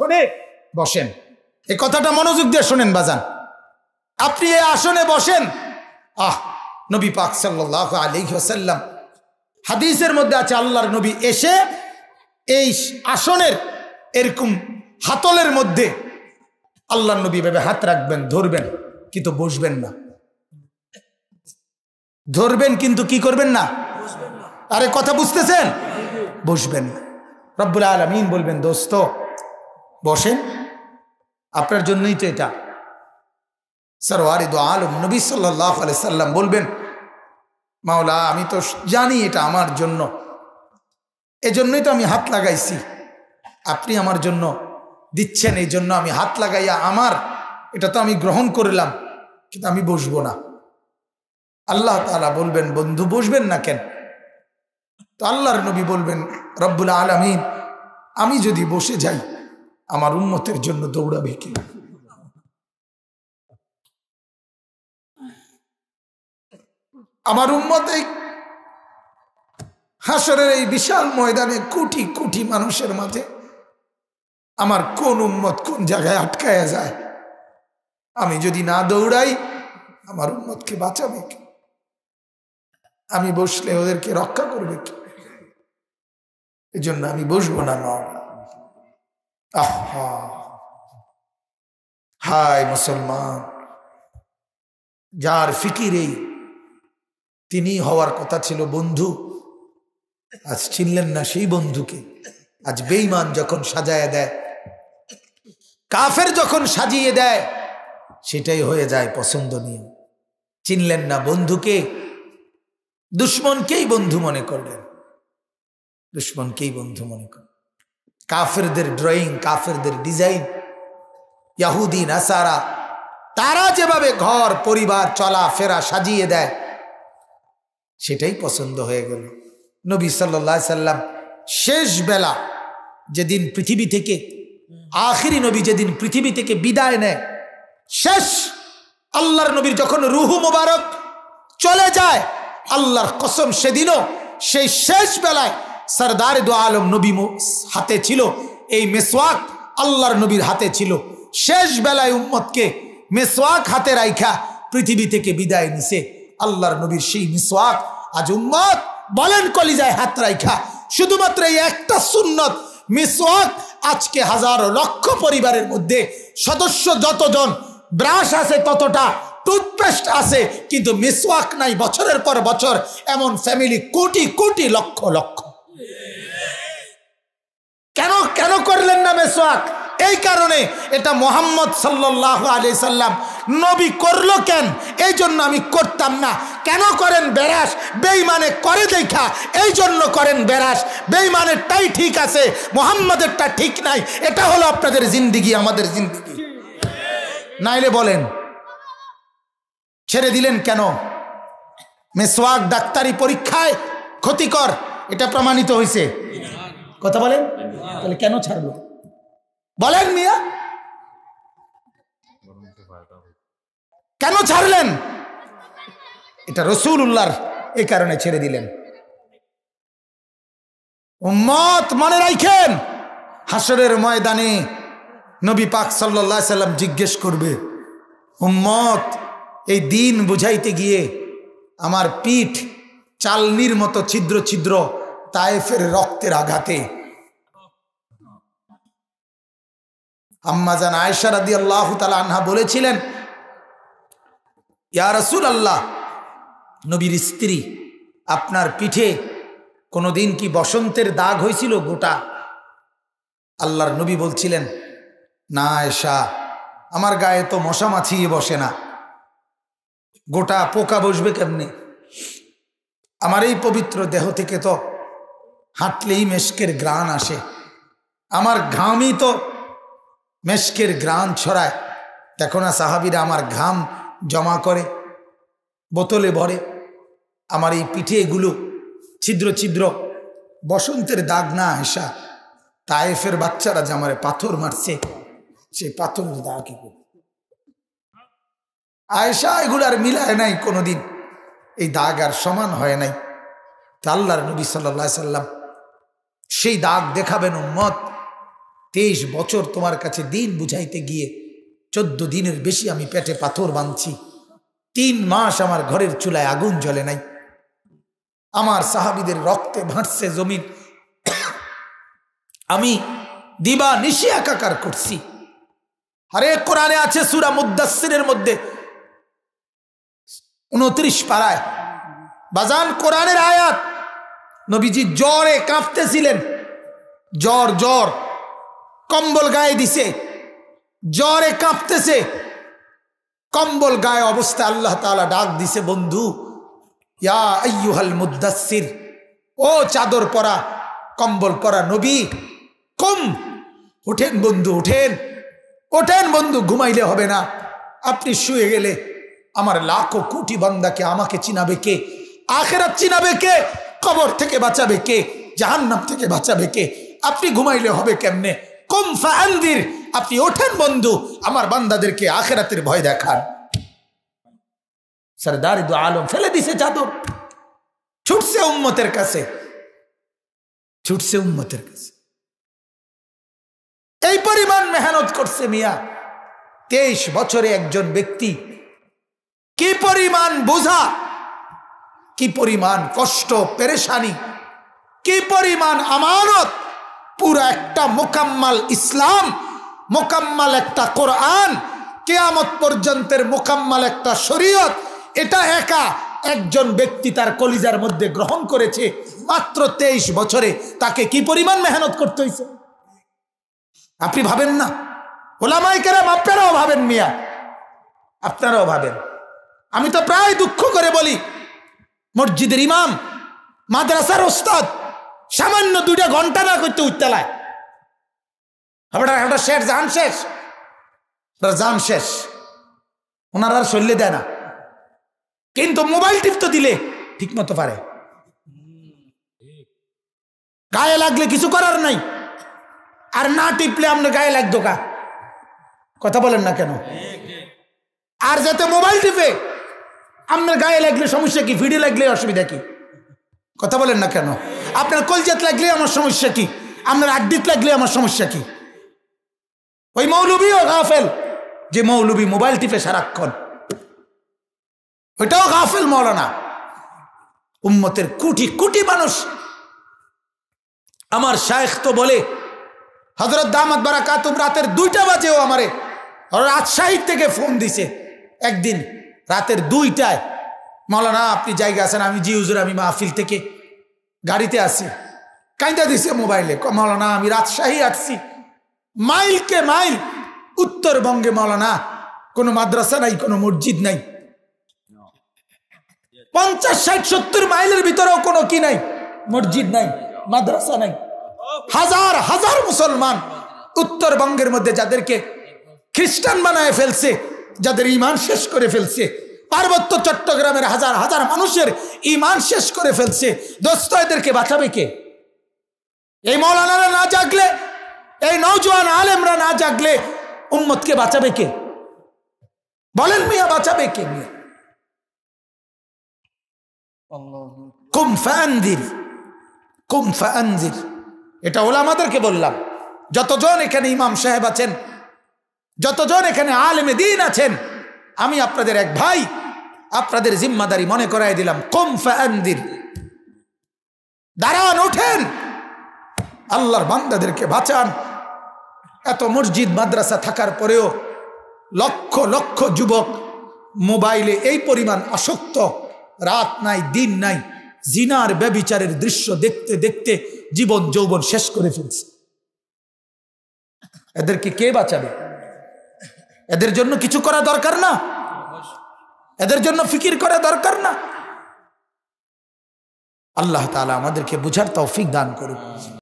শোনে বসেন এই কথাটা মনোযোগ দিয়ে শোনেন বাজান আপনি এই আসনে বসেন আহ নবী পাক সাল্লাহ আলী হাসাল্লাম হাদিসের মধ্যে আছে আল্লাহর নবী এসে এই আসনের এরকম হাতলের মধ্যে আল্লাহর নবী ভেবে হাত রাখবেন ধরবেন কিন্তু বসবেন না ধরবেন কিন্তু কি করবেন না আরে কথা বুঝতেছেন বসবেন না রব্বুল আলমিন বলবেন দোস্ত বসেন আপনার জন্যই তো এটা সরওয়ারি দো আলম নবী সাল্লাহ সাল্লাম বলবেন মাওলা আমি তো জানি এটা আমার জন্য এজন্যই তো আমি হাত লাগাইছি আপনি আমার জন্য দিচ্ছেন এই জন্য আমি হাত লাগাইয়া আমার এটা তো আমি গ্রহণ করলাম কিন্তু আমি বসবো না আল্লাহ তালা বলবেন বন্ধু বসবেন না কেন তো আল্লাহর নবী বলবেন রব্বুল আলমিন আমি যদি বসে যাই আমার উন্মতের জন্য দৌড়াবে কি আমার উন্মতে হাসরের এই বিশাল ময়দানে কোটি কোটি মানুষের মাঝে আমার কোন উন্মত কোন জায়গায় আটকায়া যায় আমি যদি না দৌড়াই আমার উন্মতকে বাঁচাবে কি আমি বসলে ওদেরকে রক্ষা করবে কি এজন্য আমি বসবো না নয় হায় মুসলমান যার এই তিনি হওয়ার কথা ছিল বন্ধু আজ চিনলেন না সেই বন্ধুকে আজ বেইমান যখন সাজায় দেয় কাফের যখন সাজিয়ে দেয় সেটাই হয়ে যায় পছন্দ নিয়ে চিনলেন না বন্ধুকে দুশ্মনকেই বন্ধু মনে করলেন দুশ্মনকেই বন্ধু মনে করলেন কাফেরদের ড্রয়িং কাফেরদের ডিজাইন ইয়াহুদি নাসারা তারা যেভাবে ঘর পরিবার চলা ফেরা সাজিয়ে দেয় সেটাই পছন্দ হয়ে গেল নবী সাল্লা সাল্লাম শেষ বেলা যেদিন পৃথিবী থেকে আখিরি নবী যেদিন পৃথিবী থেকে বিদায় নেয় শেষ আল্লাহর নবীর যখন রুহু মুবারক চলে যায় আল্লাহর কসম সেদিনও সেই শেষ বেলায় সরদার দু আলম নবী হাতে ছিল এই মেসওয়াক আল্লাহর নবীর হাতে ছিল শেষ বেলায় উম্মতকে মেসওয়াক হাতে রাইখা পৃথিবী থেকে বিদায় নিছে আল্লাহর নবীর সেই মেসোয়াক আজ উম্মত বলেন কলিজায় হাত রাইখা শুধুমাত্র এই একটা সুন্নত মেসোয়াক আজকে হাজার লক্ষ পরিবারের মধ্যে সদস্য যতজন ব্রাশ আছে ততটা টুথপেস্ট আছে কিন্তু মেসোয়াক নাই বছরের পর বছর এমন ফ্যামিলি কোটি কোটি লক্ষ লক্ষ মেসোয়াক এই কারণে এটা মোহাম্মদ সাল্লাহ আলি সাল্লাম নবী করলো কেন এই জন্য আমি করতাম না কেন করেন বেরাস বেইমানে করে দেখা এই জন্য করেন বেরাস বেইমানেরটাই ঠিক আছে মোহাম্মদেরটা ঠিক নাই এটা হলো আপনাদের জিন্দিগি আমাদের জিন্দিগি নাইলে বলেন ছেড়ে দিলেন কেন মেসোয়াক ডাক্তারি পরীক্ষায় ক্ষতিকর এটা প্রমাণিত হয়েছে কথা বলেন তাহলে কেন ছাড়লো বলেন মিয়া কেন ছাড়লেন এটা রসুল উল্লাহর এই কারণে ছেড়ে দিলেন মত মনে রাখেন হাসরের ময়দানে নবী পাক সাল্লা সাল্লাম জিজ্ঞেস করবে উম্মত এই দিন বুঝাইতে গিয়ে আমার পিঠ চালনির মতো ছিদ্র ছিদ্র তায়েফের রক্তের আঘাতে আম্মাজান আয়সা রাদি আল্লাহ তালা আনহা বলেছিলেন ইয়া রসুল আল্লাহ নবীর স্ত্রী আপনার পিঠে কোনো দিন কি বসন্তের দাগ হয়েছিল গোটা আল্লাহর নবী বলছিলেন না এসা আমার গায়ে তো মশা মাছিয়ে বসে না গোটা পোকা বসবে কেমনি আমার এই পবিত্র দেহ থেকে তো হাঁটলেই মেশকের গ্রাণ আসে আমার ঘামই তো মেশকের গ্রাম ছড়ায় দেখো না সাহাবিরা আমার ঘাম জমা করে বোতলে ভরে আমার এই পিঠে এগুলো ছিদ্র ছিদ্র বসন্তের দাগ না হেসা তায়েফের বাচ্চারা যে আমার পাথর মারছে সেই পাথরের দাগ এগুলো আয়েশা এগুলো আর মিলায় নাই কোনোদিন এই দাগ আর সমান হয় নাই তা আল্লাহর নবী সাল্লা সাল্লাম সেই দাগ দেখাবেন উম্মত তেইশ বছর তোমার কাছে দিন বুঝাইতে গিয়ে চোদ্দ দিনের বেশি আমি পেটে পাথর বাঁধছি তিন মাস আমার ঘরের চুলায় আগুন জ্বলে নাই আমার সাহাবিদের রক্তে ভাঁটছে জমিন আমি দিবা নিশি একাকার করছি আরে কোরআনে আছে সুরা মুদাসিরের মধ্যে উনত্রিশ পাড়ায় বাজান কোরআনের আয়াত নবীজি জ্বরে কাঁপতেছিলেন জ্বর জ্বর কম্বল গায়ে দিছে জ্বরে কাঁপতেছে কম্বল গায়ে অবস্থা আল্লাহ তালা ডাক দিছে বন্ধু ইয়া আইয়ুহাল মুদাসির ও চাদর পরা কম্বল পরা নবী কম ওঠেন বন্ধু ওঠেন ওঠেন বন্ধু ঘুমাইলে হবে না আপনি শুয়ে গেলে আমার লাখো কোটি বান্দাকে আমাকে চিনাবে কে আখেরা চিনাবে কে কবর থেকে বাঁচাবে কে জাহান্নাম থেকে বাঁচাবে কে আপনি ঘুমাইলে হবে কেমনে আপনি ওঠেন বন্ধু আমার বান্দাদেরকে আখেরাতের ভয় দেখান সরদার দু আলম ফেলে দিছে চাদর ছুটছে উম্মতের কাছে ছুটছে উম্মতের কাছে এই পরিমাণ মেহনত করছে মিয়া তেইশ বছরে একজন ব্যক্তি কি পরিমাণ বোঝা কি পরিমাণ কষ্ট পেরেশানি কি পরিমাণ আমানত পুরা একটা মোকাম্মাল ইসলাম মোকাম্মাল একটা কোরআন কেয়ামত পর্যন্তের মোকাম্মাল একটা শরীয়ত এটা একা একজন ব্যক্তি তার কলিজার মধ্যে গ্রহণ করেছে মাত্র তেইশ বছরে তাকে কি পরিমাণ মেহনত করতে হয়েছে আপনি ভাবেন না ওলামাই কেরাম আপনারাও ভাবেন মিয়া আপনারাও ভাবেন আমি তো প্রায় দুঃখ করে বলি মসজিদের ইমাম মাদ্রাসার ওস্তাদ সামান্য দুইটা ঘন্টা না করতে উঠতেলায় আপনার একটা শেষ জান শেষ জান শেষ ওনারা আর শরীরে দেয় না কিন্তু মোবাইল টিপ তো দিলে ঠিক মতো পারে গায়ে লাগলে কিছু করার নাই আর না টিপলে আপনার গায়ে লাগতো কা কথা বলেন না কেন আর যাতে মোবাইল টিপে আপনার গায়ে লাগলে সমস্যা কি ভিডিও লাগলে অসুবিধা কি কথা বলেন না কেন আপনার কলজাত লাগলে আমার সমস্যা কি আপনার আড্ডিত লাগলে আমার সমস্যা কি ওই মৌলবীও গাফেল যে মৌলবী মোবাইল টিপে সারাক্ষণ ওইটাও গাফেল মৌলানা উম্মতের কুটি কুটি মানুষ আমার শায়েখ তো বলে হজরত দামাত বারা কাতুম রাতের দুইটা বাজেও আমারে রাজশাহী থেকে ফোন দিছে একদিন রাতের দুইটায় মৌলানা আপনি জায়গা আছেন আমি জি হুজুর আমি মাহফিল থেকে গাড়িতে আসি কাইন্দা দিছে মোবাইলে মৌলানা আমি রাজশাহী আসছি মাইলকে মাইল উত্তরবঙ্গে মলানা কোনো মাদ্রাসা নাই কোনো মসজিদ নাই পঞ্চাশ ষাট সত্তর মাইলের ভিতরেও কোনো কি নাই মসজিদ নাই মাদ্রাসা নাই হাজার হাজার মুসলমান উত্তরবঙ্গের মধ্যে যাদেরকে খ্রিস্টান বানায় ফেলছে যাদের ইমান শেষ করে ফেলছে পার্বত্য চট্টগ্রামের হাজার হাজার মানুষের ইমান শেষ করে ফেলছে দোস্ত এদেরকে বাঁচাবে কে এই মৌলানারা না জাগলে এই নৌজোয়ান আলেমরা না জাগলে উম্মতকে বাঁচাবে কে বলেন মিয়া বাঁচাবে কে মিয়া কুমফানদির কুমফানদির এটা হলো আমাদেরকে বললাম যতজন এখানে ইমাম সাহেব আছেন যতজন এখানে আলেমে দিন আছেন আমি আপনাদের এক ভাই আপনাদের জিম্মাদারি মনে করাই দিলাম কম আন্দির দাঁড়ান ওঠেন আল্লাহর বান্দাদেরকে বাঁচান এত মসজিদ মাদ্রাসা থাকার পরেও লক্ষ লক্ষ যুবক মোবাইলে এই পরিমাণ আসক্ত রাত নাই দিন নাই জিনার ব্যবিচারের দৃশ্য দেখতে দেখতে জীবন যৌবন শেষ করে ফেলছে এদেরকে কে বাঁচাবে এদের জন্য কিছু করা দরকার না এদের জন্য ফিকির করা দরকার না আল্লাহ তালা আমাদেরকে বুঝার তৌফিক দান করুক